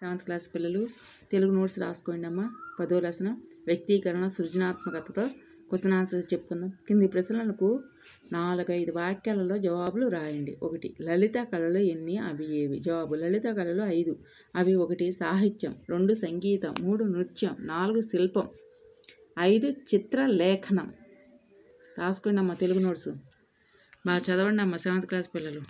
seventh class పిల్లలు Telugu notes రాసుకోండి అమ్మా పదో లసన వ్యక్తీకరణ సృజనాత్మకతతో క్వశ్చన్ ఆన్సర్స్ చెప్పుకుందాం కింది ప్రశ్నలకు నాలుగైదు వాక్యాలలో జవాబులు రాయండి ఒకటి లలిత కళలు ఎన్ని అవి ఏవి జవాబు లలిత కళలు ఐదు అవి ఒకటి సాహిత్యం రెండు సంగీతం మూడు నృత్యం నాలుగు శిల్పం ఐదు చిత్రలేఖనం రాసుకోండి అమ్మా తెలుగు నోట్స్ బాగా చదవండి అమ్మ సెవెంత్ క్లాస్ పిల్లలు